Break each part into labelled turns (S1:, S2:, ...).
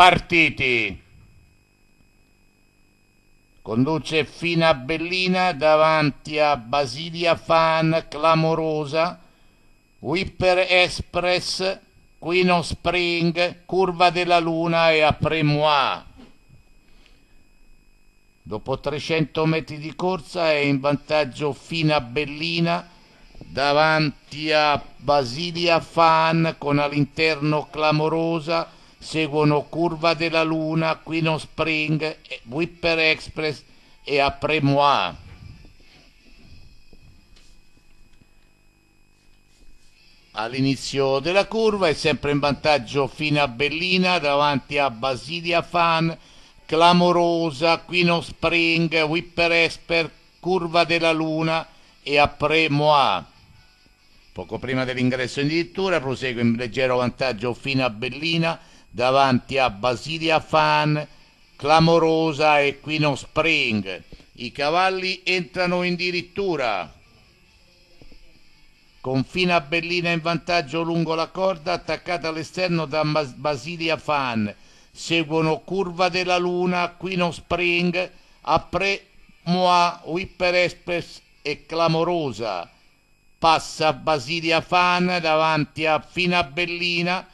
S1: partiti. Conduce Fina Bellina davanti a Basilia Fan clamorosa, Whipper Express, Quino Spring, Curva della Luna e a Premois. Dopo 300 metri di corsa è in vantaggio Fina Bellina davanti a Basilia Fan con all'interno clamorosa seguono Curva della Luna, Quino Spring, Whipper Express e Après-moi. All'inizio della curva è sempre in vantaggio fino a Bellina davanti a Basilia Fan, Clamorosa, Quino Spring, Whipper Esper, Curva della Luna e Après-moi. Poco prima dell'ingresso in dirittura prosegue in leggero vantaggio fino a Bellina davanti a Basilia Fan, Clamorosa e Quino Spring. I cavalli entrano addirittura. dirittura. Confina Bellina in vantaggio lungo la corda, attaccata all'esterno da Basilia Fan. Seguono Curva della Luna, Quino Spring, Apre Moa, Whipper Express e Clamorosa. Passa Basilia Fan davanti a Fina Bellina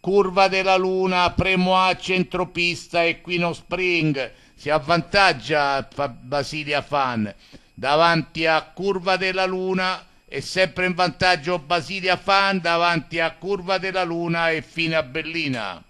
S1: Curva della Luna, premo A centropista, Equino Spring, si avvantaggia Basilia Fan, davanti a Curva della Luna e sempre in vantaggio Basilia Fan, davanti a Curva della Luna e fine a Bellina.